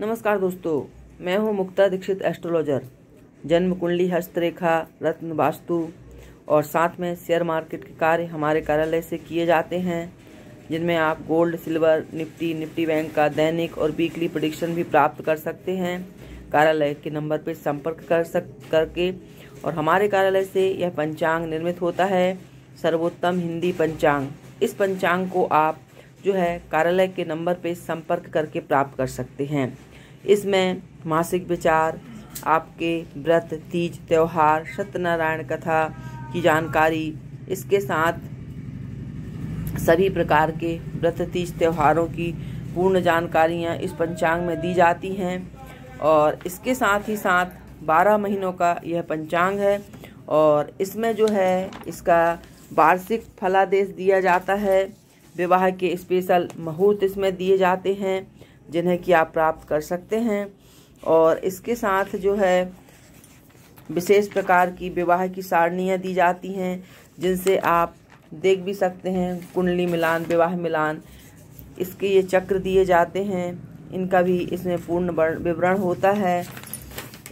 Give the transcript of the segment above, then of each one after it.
नमस्कार दोस्तों मैं हूं मुक्ता दीक्षित एस्ट्रोलॉजर जन्म कुंडली हस्तरेखा रत्न वास्तु और साथ में शेयर मार्केट के कार्य हमारे कार्यालय से किए जाते हैं जिनमें आप gold silver nifty nifty bank का दैनिक और वीकली प्रडिक्शन भी प्राप्त कर सकते हैं कार्यालय के नंबर पर संपर्क कर सक करके और हमारे कार्यालय से यह पंचांग निर्मित होता है सर्वोत्तम हिंदी पंचांग इस पंचांग को आप जो है कार्यालय के नंबर पर संपर्क करके प्राप्त कर सकते हैं इसमें मासिक विचार आपके व्रत तीज त्यौहार सत्यनारायण कथा की जानकारी इसके साथ सभी प्रकार के व्रत तीज त्यौहारों की पूर्ण जानकारियाँ इस पंचांग में दी जाती हैं और इसके साथ ही साथ 12 महीनों का यह पंचांग है और इसमें जो है इसका वार्षिक फलादेश दिया जाता है विवाह के स्पेशल मुहूर्त इसमें दिए जाते हैं जिन्हें कि आप प्राप्त कर सकते हैं और इसके साथ जो है विशेष प्रकार की विवाह की सारणियाँ दी जाती हैं जिनसे आप देख भी सकते हैं कुंडली मिलान विवाह मिलान इसके ये चक्र दिए जाते हैं इनका भी इसमें पूर्ण विवरण होता है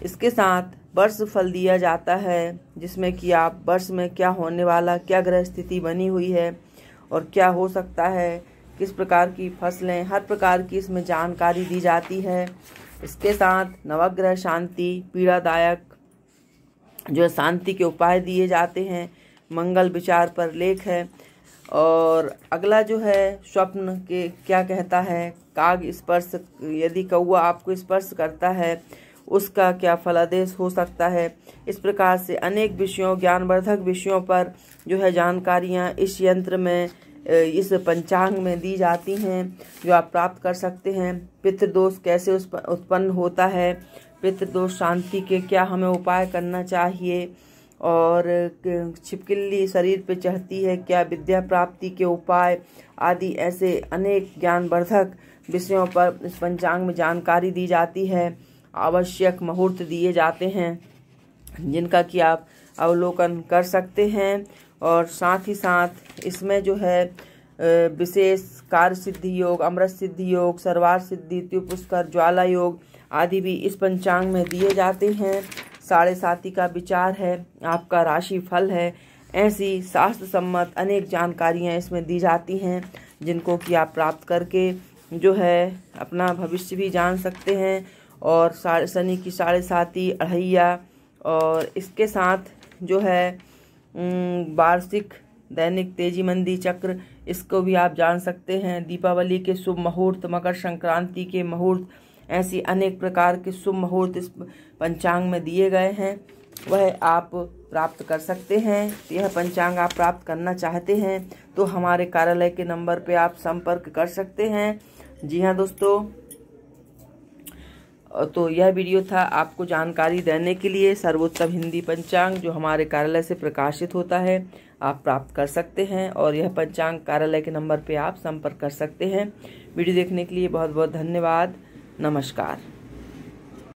इसके साथ वर्ष फल दिया जाता है जिसमें कि आप वर्ष में क्या होने वाला क्या ग्रह स्थिति बनी हुई है और क्या हो सकता है किस प्रकार की फसलें हर प्रकार की इसमें जानकारी दी जाती है इसके साथ नवग्रह शांति पीड़ादायक जो शांति के उपाय दिए जाते हैं मंगल विचार पर लेख है और अगला जो है स्वप्न के क्या कहता है काग स्पर्श यदि कौआ आपको स्पर्श करता है उसका क्या फलादेश हो सकता है इस प्रकार से अनेक विषयों ज्ञानवर्धक विषयों पर जो है जानकारियाँ इस यंत्र में इस पंचांग में दी जाती हैं जो आप प्राप्त कर सकते हैं पितृदोष कैसे उत्पन्न होता है पितृदोष शांति के क्या हमें उपाय करना चाहिए और छिपकिल्ली शरीर पर चढ़ती है क्या विद्या प्राप्ति के उपाय आदि ऐसे अनेक ज्ञानवर्धक विषयों पर इस पंचांग में जानकारी दी जाती है आवश्यक मुहूर्त दिए जाते हैं जिनका कि आप अवलोकन कर सकते हैं और साथ ही साथ इसमें जो है विशेष कार्य सिद्धि योग अमृत सिद्धि योग सर्वार सिद्धि त्युपुष्कर ज्वाला योग आदि भी इस पंचांग में दिए जाते हैं साढ़े साथी का विचार है आपका राशि फल है ऐसी शास्त्र सम्मत अनेक जानकारियाँ इसमें दी जाती हैं जिनको कि आप प्राप्त करके जो है अपना भविष्य भी जान सकते हैं और शनि की साढ़े साती अढ़ैया और इसके साथ जो है वार्षिक दैनिक तेजी मंदी चक्र इसको भी आप जान सकते हैं दीपावली के शुभ मुहूर्त मकर संक्रांति के मुहूर्त ऐसी अनेक प्रकार के शुभ मुहूर्त इस पंचांग में दिए गए हैं वह आप प्राप्त कर सकते हैं यह पंचांग आप प्राप्त करना चाहते हैं तो हमारे कार्यालय के नंबर पे आप संपर्क कर सकते हैं जी हाँ दोस्तों तो यह वीडियो था आपको जानकारी देने के लिए सर्वोत्तम हिंदी पंचांग जो हमारे कार्यालय से प्रकाशित होता है आप प्राप्त कर सकते हैं और यह पंचांग कार्यालय के नंबर पे आप संपर्क कर सकते हैं वीडियो देखने के लिए बहुत बहुत धन्यवाद नमस्कार